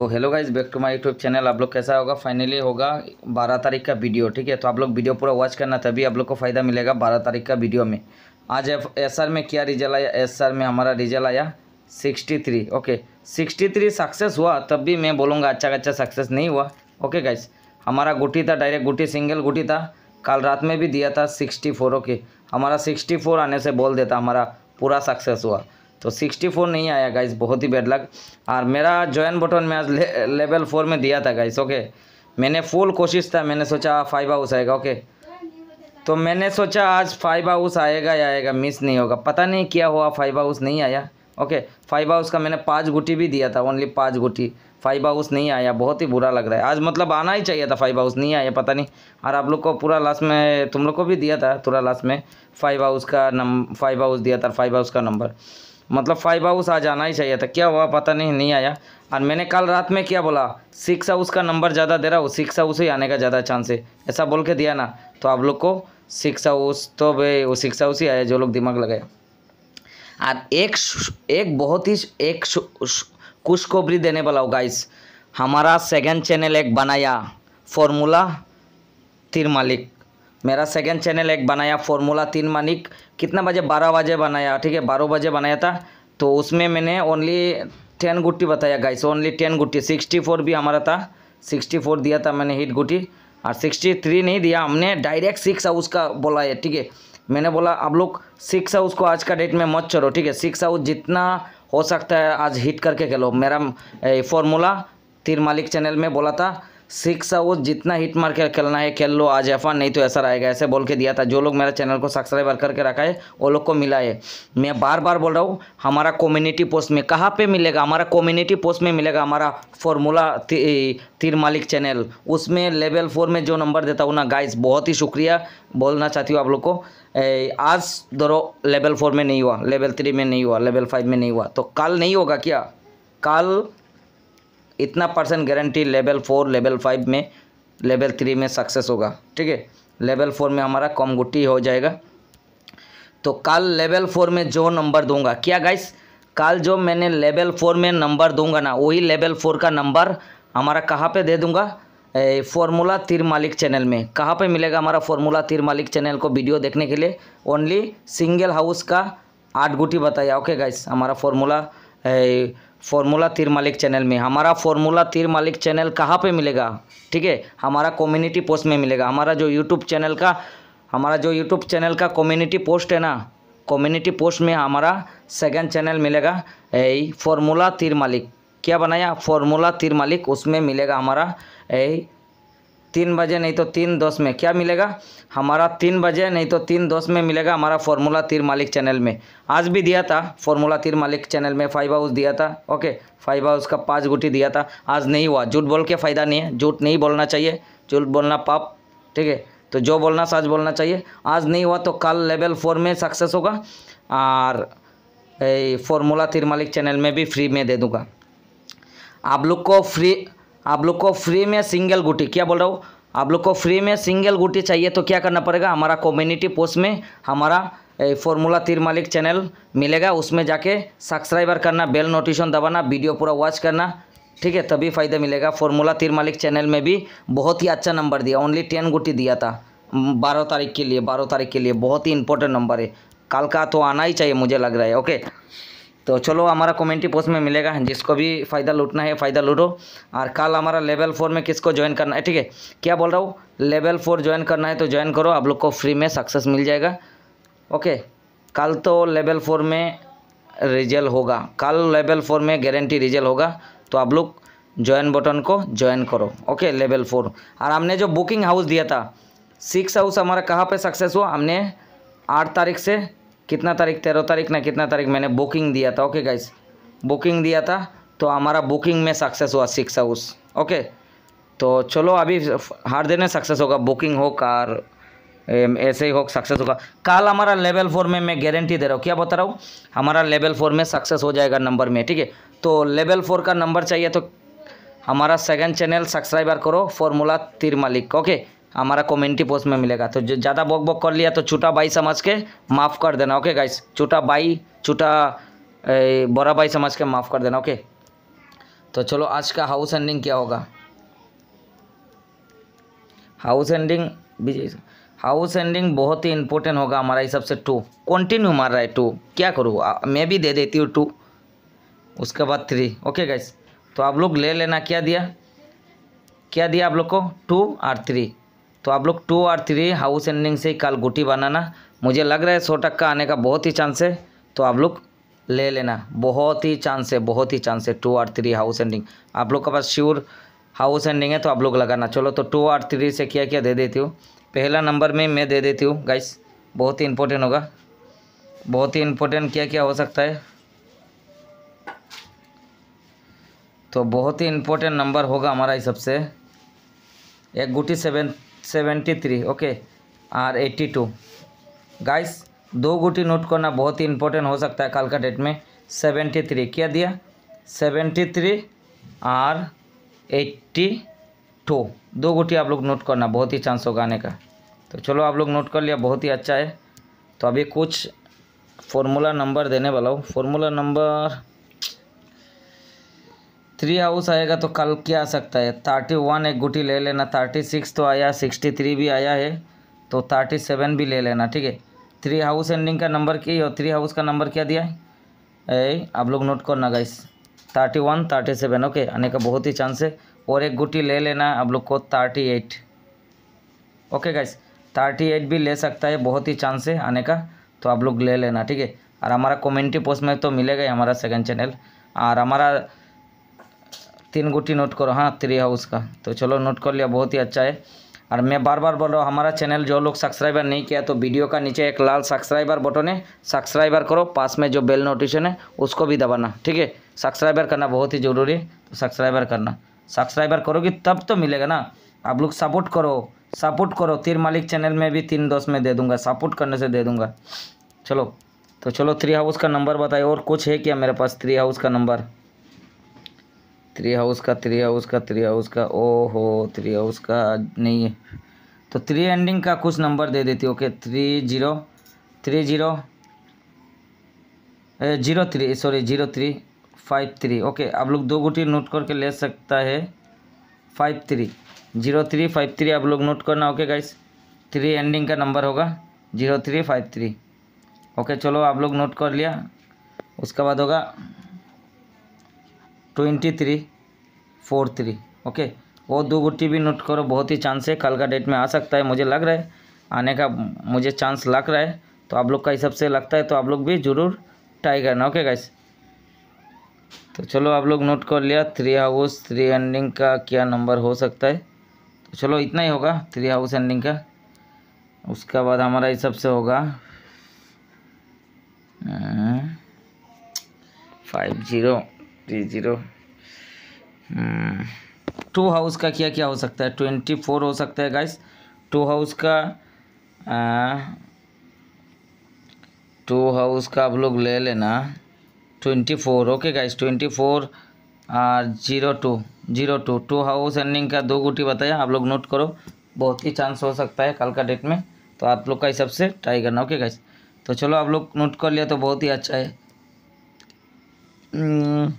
तो hello guys back to my YouTube channel आप लोग कैसा होगा फाइनली होगा बारह तारीख का वीडियो ठीक है तो आप लोग वीडियो पूरा वॉच करना तभी आप लोग को फ़ायदा मिलेगा बारह तारीख का वीडियो में आज एफ एस आर में क्या रिजल्ट आया एस आर में हमारा रिजल्ट आया sixty three okay sixty three success हुआ तब भी मैं बोलूँगा अच्छा अच्छा सक्सेस नहीं हुआ ओके गाइज हमारा गुटी था डायरेक्ट गुटी सिंगल गुटी था कल रात में भी दिया था सिक्सटी फोर ओके हमारा सिक्सटी फोर आने से बोल देता हमारा पूरा सक्सेस हुआ तो 64 नहीं आया गाइस बहुत ही बेड लक और मेरा ज्वाइन बटन मैं आज ले, लेवल फोर में दिया था गाइस ओके मैंने फुल कोशिश था मैंने सोचा फाइव हाउस आएगा ओके तो मैंने सोचा आज फाइव हाउस आएगा या आएगा मिस नहीं होगा पता नहीं क्या हुआ फाइव हाउस नहीं आया ओके फाइव हाउस का मैंने पाँच गुटी भी दिया था ओनली पाँच गुटी फाइव हाउस नहीं आया बहुत ही बुरा लग रहा है आज मतलब आना ही चाहिए था फाइव हाउस नहीं आया पता नहीं और आप लोग को पूरा लास्ट में तुम लोग को भी दिया था पूरा लास्ट में फाइव हाउस का नंबर फाइव हाउस दिया था फाइव हाउस का नंबर मतलब फाइव हाउस आ जाना ही चाहिए था क्या हुआ पता नहीं नहीं आया और मैंने कल रात में क्या बोला सिक्स हाउस का नंबर ज़्यादा दे रहा हूँ सिक्स हाउस ही आने का ज़्यादा चांस है ऐसा बोल के दिया ना तो आप लोग को सिक्स हाउस तो भाई वो सिक्स हाउस ही आया जो लोग दिमाग लगाया और एक एक बहुत ही एक खुशखबरी देने वाला हो गाइस हमारा सेकेंड चैनल एक बनाया फॉर्मूला तिर मालिक मेरा सेकंड चैनल एक बनाया फॉर्मूला तीन मानिक कितना बजे बारह बजे बनाया ठीक है बारह बजे बनाया था तो उसमें मैंने ओनली टेन गुट्टी बताया गाइस ओनली टेन गुट्टी सिक्सटी फोर भी हमारा था सिक्सटी फोर दिया था मैंने हिट गुट्टी और सिक्सटी थ्री नहीं दिया हमने डायरेक्ट सिक्स हाउस का बोला है ठीक है मैंने बोला आप लोग सिक्स हाउस को आज का डेट में मत चलो ठीक है सिक्स हाउस जितना हो सकता है आज हिट करके खेलो मेरा फॉर्मूला तीर मालिक चैनल में बोला था सिक्स आउट जितना हिट मार के खेलना है खेल लो आज एफ नहीं तो ऐसा रहेगा ऐसे बोल के दिया था जो लोग मेरा चैनल को सब्सक्राइब करके रखा है वो लोग को मिला है मैं बार बार बोल रहा हूँ हमारा कम्युनिटी पोस्ट में कहाँ पे मिलेगा हमारा कम्युनिटी पोस्ट में मिलेगा हमारा फॉर्मूला ती, तीर मालिक चैनल उसमें लेवल फोर में जो नंबर देता हूँ ना गाइज बहुत ही शुक्रिया बोलना चाहती हूँ आप लोग को आज दो लेवल फोर में नहीं हुआ लेवल थ्री में नहीं हुआ लेवल फाइव में नहीं हुआ तो कल नहीं होगा क्या कल इतना percent guarantee level four level five में लेवल थ्री में सक्सेस होगा ठीक है लेवल फोर में हमारा कम गुट्टी हो जाएगा तो कल लेवल फोर में जो नंबर दूंगा क्या गाइस कल जो मैंने लेवल फोर में नंबर दूंगा ना वही लेवल फोर का नंबर हमारा कहाँ पे दे दूंगा फॉर्मूला तिर मालिक चैनल में कहाँ पे मिलेगा हमारा फॉर्मूला तिर मालिक चैनल को वीडियो देखने के लिए ओनली सिंगल हाउस का आठ गुटी बताया ओके गाइस हमारा फॉर्मूला फॉर्मूला तीर मालिक चैनल में हमारा फॉर्मूला तीर मालिक चैनल कहाँ पे मिलेगा ठीक है हमारा कम्युनिटी पोस्ट में मिलेगा हमारा जो यूट्यूब चैनल का हमारा जो यूट्यूब चैनल का कम्युनिटी पोस्ट है ना कम्युनिटी पोस्ट में हमारा सेकंड चैनल मिलेगा यही फॉर्मूला तीर मालिक क्या बनाया फॉर्मूला तीर मालिक उसमें मिलेगा हमारा यही तीन बजे नहीं तो तीन दस में क्या मिलेगा हमारा तीन बजे नहीं तो तीन दस में मिलेगा हमारा फार्मूला तीर मालिक चैनल में आज भी दिया था फार्मूला तीर मालिक चैनल में फाइव हाउस दिया था ओके फाइव हाउस का पाँच गुटी दिया था आज नहीं हुआ झूठ बोल के फ़ायदा नहीं है झूठ नहीं बोलना चाहिए झूठ बोलना पाप ठीक है तो जो बोलना सच बोलना चाहिए आज नहीं हुआ तो कल लेवल फोर में सक्सेस होगा और फार्मूला तिर मालिक चैनल में भी फ्री में दे दूँगा आप लोग को फ्री आप लोग को फ्री में सिंगल गुटी क्या बोल रहा हूँ आप लोग को फ्री में सिंगल गुटी चाहिए तो क्या करना पड़ेगा हमारा कम्युनिटी पोस्ट में हमारा फॉर्मूला तीर मालिक चैनल मिलेगा उसमें जाके सब्सक्राइबर करना बेल नोटिफिकेशन दबाना वीडियो पूरा वॉच करना ठीक है तभी फ़ायदा मिलेगा फॉर्मूला तीर मालिक चैनल में भी बहुत ही अच्छा नंबर दिया ओनली टेन गुटी दिया था बारह तारीख के लिए बारह तारीख के लिए बहुत ही इंपॉर्टेंट नंबर है कल का तो आना ही चाहिए मुझे लग रहा है ओके तो चलो हमारा कम्युनिटी पोस्ट में मिलेगा जिसको भी फ़ायदा लूटना है फ़ायदा लूटो और कल हमारा लेवल फोर में किसको ज्वाइन करना है ठीक है क्या बोल रहा हूँ लेवल फोर ज्वाइन करना है तो ज्वाइन करो आप लोग को फ्री में सक्सेस मिल जाएगा ओके कल तो लेवल फोर में रिजल्ट होगा कल लेवल फोर में गारंटी रिजल्ट होगा तो आप लोग ज्वाइन बटन को ज्वाइन करो ओके लेवल फोर और हमने जो बुकिंग हाउस दिया था सिक्स हाउस हमारा कहाँ पे सक्सेस हुआ हमने आठ तारीख से कितना तारीख तेरह तारीख ना कितना तारीख मैंने बुकिंग दिया था ओके गाइस बुकिंग दिया था तो हमारा बुकिंग में सक्सेस हुआ सिक्स हाउस ओके तो चलो अभी हर दिन में सक्सेस होगा बुकिंग हो कार ऐसे ही हो सक्सेस होगा कल हमारा लेवल फोर में मैं गारंटी दे रहा हूँ क्या बता रहा हूँ हमारा लेवल फोर में सक्सेस हो जाएगा नंबर में ठीक है तो लेवल फोर का नंबर चाहिए तो हमारा सेकंड चैनल सब्सक्राइबर करो फॉर्मूला तीर मालिक ओके हमारा कमेंटी पोस्ट में मिलेगा तो ज़्यादा बॉक बॉक कर लिया तो छोटा भाई समझ के माफ़ कर देना ओके गाइस छोटा भाई छोटा बड़ा भाई समझ के माफ़ कर देना ओके तो चलो आज का हाउस एंडिंग क्या होगा हाउस एंडिंग हाउस एंडिंग बहुत ही इंपॉर्टेंट होगा हमारा हिसाब से टू कंटिन्यू मार रहा है टू क्या करूँ मैं भी दे देती हूँ टू उसके बाद थ्री ओके गाइस तो आप लोग ले लेना क्या दिया क्या दिया आप लोग को टू और थ्री तो आप लोग टू और थ्री हाउस एंडिंग से कल गुटी बनाना मुझे लग रहा है सौ टक्का आने का बहुत ही चांस है तो आप लोग ले लेना बहुत ही चांस है बहुत ही चांस है टू और थ्री हाउस एंडिंग आप लोग के पास श्योर हाउस एंडिंग है तो आप लोग लगाना चलो तो टू और थ्री से क्या क्या दे देती हूँ पहला नंबर में मैं दे देती हूँ गाइस बहुत ही इम्पोर्टेंट होगा बहुत ही इम्पोर्टेंट क्या क्या हो सकता है तो बहुत ही इम्पोर्टेंट नंबर होगा हमारा हिसाब से एक गुटी सेवन सेवेंटी थ्री ओके और एट्टी टू गाइस दो गुटी नोट करना बहुत ही इंपॉर्टेंट हो सकता है कल का डेट में सेवेंटी थ्री क्या दिया सेवेंटी थ्री और एट्टी टू दो गुटी आप लोग नोट करना बहुत ही चांस होगा आने का तो चलो आप लोग नोट कर लिया बहुत ही अच्छा है तो अभी कुछ फॉर्मूला नंबर देने वाला हूँ फॉर्मूला नंबर थ्री हाउस आएगा तो कल क्या आ सकता है थर्टी वन एक गुटी ले लेना थर्टी सिक्स तो आया सिक्सटी थ्री भी आया है तो थर्टी सेवन भी ले लेना ठीक है थ्री हाउस एंडिंग का नंबर की और थ्री हाउस का नंबर क्या दिया है आप लोग नोट करना guys thirty one thirty seven okay आने का बहुत ही चांस है और एक गुटी ले लेना आप लोग को thirty eight okay guys thirty eight भी ले सकता है बहुत ही चांस है आने का तो आप लोग ले लेना ठीक है और हमारा कम्युनिटी पोस्ट में तो मिलेगा ही हमारा सेकेंड चैनल और हमारा तीन गुटी नोट करो हाँ थ्री हाउस का तो चलो नोट कर लिया बहुत ही अच्छा है और मैं बार बार बोल रहा हूँ हमारा चैनल जो लोग सब्सक्राइबर नहीं किया तो वीडियो का नीचे एक लाल सब्सक्राइबर बटन है सब्सक्राइबर करो पास में जो बेल नोटिफिकेशन है उसको भी दबाना ठीक है सब्सक्राइबर करना बहुत ही ज़रूरी है तो सब्सक्राइबर करना सब्सक्राइबर करोगे तब तो मिलेगा ना आप लोग सपोर्ट करो सपोर्ट करो तीन मालिक चैनल में भी तीन दोस्त में दे दूँगा सपोर्ट करने से दे दूँगा चलो तो चलो थ्री हाउस का नंबर बताइए और कुछ है क्या मेरे पास थ्री हाउस का नंबर थ्री हाउस का थ्री हाउस का थ्री हाउस का ओ हो थ्री हाउस का नहीं है तो थ्री एंडिंग का कुछ नंबर दे देती okay three zero three zero zero three sorry zero three five three okay आप लोग दो गुटी नोट करके ले सकता है five three zero three five three आप लोग नोट करना ओके गाइस थ्री एंडिंग का नंबर होगा zero three five three okay चलो आप लोग नोट कर लिया उसके बाद होगा twenty three four three okay वो दो गुट्टी भी नोट करो बहुत ही चांस है कल का डेट में आ सकता है मुझे लग रहा है आने का मुझे चांस लग रहा है तो आप लोग का हिसाब से लगता है तो आप लोग भी ज़रूर ट्राई करना ओके गाइस तो चलो आप लोग नोट कर लिया थ्री हाउस थ्री एंडिंग का क्या नंबर हो सकता है तो चलो इतना ही होगा थ्री हाउस एंडिंग का उसके बाद हमारा हिसाब से होगा five um, zero three zero hmm. Two house का क्या क्या हो सकता है ट्वेंटी फोर हो सकता है गाइस टू हाउस का टू हाउस का आप लोग ले लेना twenty four okay guys twenty four zero two zero two two house ending का दो गुटी बताया आप लोग नोट करो बहुत ही चांस हो सकता है कल का डेट में तो आप लोग का हिसाब से ट्राई करना ओके गाइस तो चलो आप लोग नोट कर लिया तो बहुत ही अच्छा है hmm.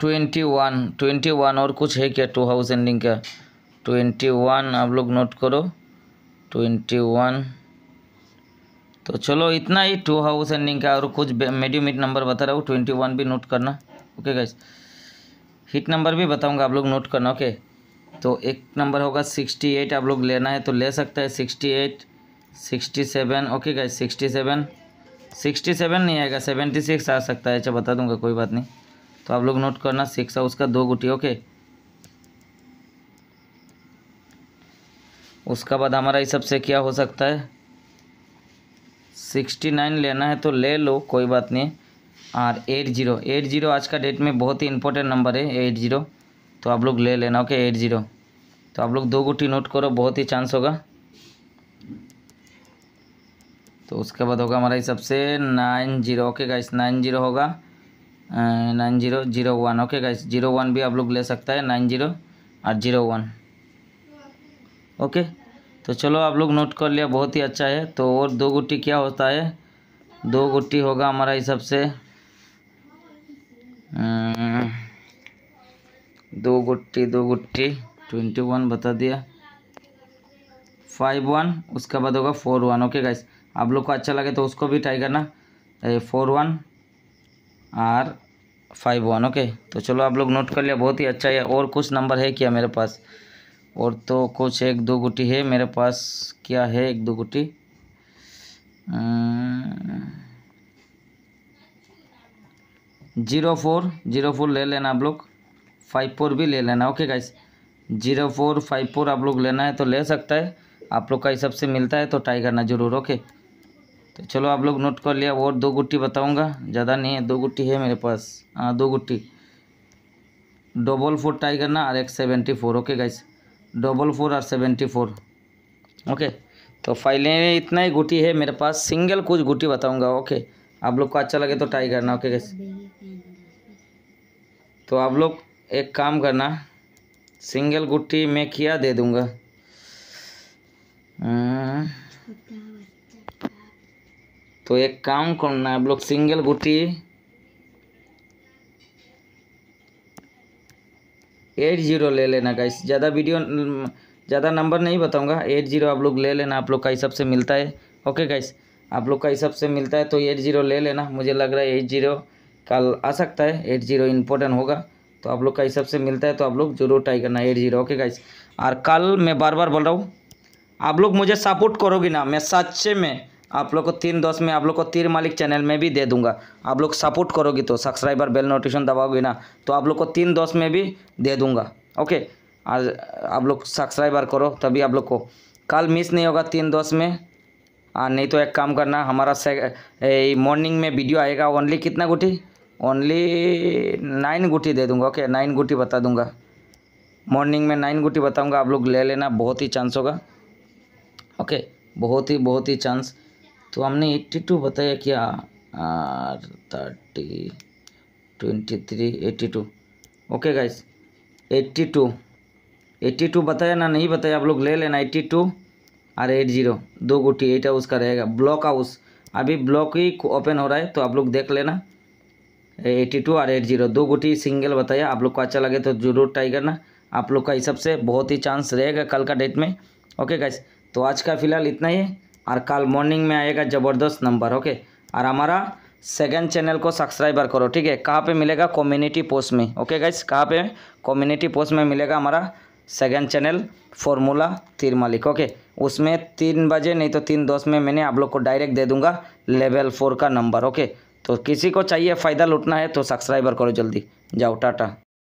Twenty one twenty one और कुछ है क्या टू हाउस एंडिंग का ट्वेंटी वन आप लोग नोट करो ट्वेंटी वन तो चलो इतना ही टू हाउस एंडिंग का और कुछ मीडियम हिट नंबर बता रहा हूँ ट्वेंटी वन भी नोट करना ओके गाइस हिट नंबर भी बताऊंगा आप लोग नोट करना ओके तो एक नंबर होगा सिक्सटी एट आप लोग लेना है तो ले सकता है sixty eight sixty seven okay guys sixty seven sixty seven नहीं आएगा सेवेंटी सिक्स आ सकता है अच्छा बता दूंगा कोई बात नहीं तो आप लोग नोट करना सिक्स हाउस का दो गुटी ओके उसका बाद हमारा इस सबसे क्या हो सकता है सिक्सटी नाइन लेना है तो ले लो कोई बात नहीं और एट जीरो एट जीरो आज का डेट में बहुत ही इंपॉर्टेंट नंबर है एट जीरो तो आप लोग ले लेना ओके एट जीरो तो आप लोग दो गुटी नोट करो बहुत ही चांस होगा तो उसके बाद होगा हमारा हिसाब से nine zero okay guys nine zero होगा nine zero zero one okay guys zero one भी आप लोग ले सकता है नाइन जीरो और जीरो वन ओके तो चलो आप लोग नोट कर लिया बहुत ही अच्छा है तो और दो गुट्टी क्या होता है दो गुट्टी होगा हमारा हिसाब से दो गुट्टी दो गुट्टी ट्वेंटी वन बता दिया फाइव वन उसके बाद होगा फोर वन ओके गाइस आप लोग को अच्छा लगे तो उसको भी ट्राई करना four one or five one okay तो चलो आप लोग नोट कर लिया बहुत ही अच्छा है और कुछ नंबर है क्या मेरे पास और तो कुछ एक दो गुटी है मेरे पास क्या है एक दो गुटी जीरो फोर जीरो फोर ले लेना आप लोग फाइव फोर भी ले लेना okay guys zero four five four आप लोग लेना है तो ले सकता है आप लोग का हिसाब से मिलता है तो ट्राई करना जरूर ओके तो चलो आप लोग नोट कर लिया और दो गुट्टी बताऊंगा ज़्यादा नहीं है दो गुट्टी है मेरे पास हाँ दो गुट्टी डबल फोर टाइगर ना और एक seventy four okay guys double four और सेवेंटी फोर ओके तो फाइलें इतना ही गुटी है मेरे पास सिंगल कुछ गुटी बताऊंगा ओके आप लोग को अच्छा लगे तो ट्राई करना ओके गाइस तो आप लोग एक काम करना सिंगल गुट्टी मैं किया दे दूँगा हम्म। तो एक काम करना आप लोग सिंगल गुटी एट जीरो ले लेना का ज़्यादा वीडियो ज़्यादा नंबर नहीं बताऊंगा एट जीरो आप लोग ले लेना आप लोग का हिसाब से मिलता है ओके गाइस आप लोग का हिसाब से मिलता है तो एट जीरो ले लेना मुझे लग रहा है एट जीरो कल आ सकता है एट जीरो इम्पोर्टेंट होगा तो आप लोग का हिसाब से मिलता है तो आप लोग जरूर ट्राई करना एट जीरो ओके गाइस और कल मैं बार बार बोल रहा हूँ आप लोग मुझे सपोर्ट करोगे ना मैं सच्चे में आप लोग को तीन दोस्त में आप लोग को तीर मालिक चैनल में भी दे दूंगा आप लोग सपोर्ट करोगे तो सब्सक्राइबर बेल नोटिफिकेशन दबाओगे ना तो आप लोग को तीन दोस्त में भी दे दूंगा ओके आज आप लोग सब्सक्राइबर करो तभी आप लोग को कल मिस नहीं होगा तीन दोस्त में हाँ नहीं तो एक काम करना हमारा से मॉर्निंग में वीडियो आएगा ओनली कितना गुटी ओनली नाइन गुटी दे दूँगा ओके नाइन गुटी बता दूंगा मॉर्निंग में नाइन गुटी बताऊंगा आप लोग ले लेना बहुत ही चांस होगा ओके बहुत ही बहुत ही चांस तो हमने एट्टी टू बताया क्या or thirty twenty three eighty two okay guys eighty two eighty two बताया ना नहीं बताया आप लोग ले लेना एट्टी टू और एट जीरो दो गुटी एट हाउस का रहेगा ब्लॉक हाउस अभी ब्लॉक ही ओपन हो रहा है तो आप लोग देख लेना एट्टी टू और एट जीरो दो गुटी सिंगल बताया आप लोग को अच्छा लगे तो जरूर ट्राई करना आप लोग का हिसाब से बहुत ही चांस रहेगा कल का डेट में ओके गाइस तो आज का फ़िलहाल इतना ही है और कल मॉर्निंग में आएगा ज़बरदस्त नंबर ओके और हमारा सेकेंड चैनल को सब्सक्राइबर करो ठीक है कहाँ पे मिलेगा कम्युनिटी पोस्ट में ओके गाइस कहाँ पे कम्युनिटी पोस्ट में मिलेगा हमारा सेकेंड चैनल फॉर्मूला तीर मालिक ओके उसमें तीन बजे नहीं तो तीन दोस्त में मैंने आप लोग को डायरेक्ट दे दूंगा लेवल फोर का नंबर ओके तो किसी को चाहिए फ़ायदा लुटना है तो सब्सक्राइबर करो जल्दी जाओ टाटा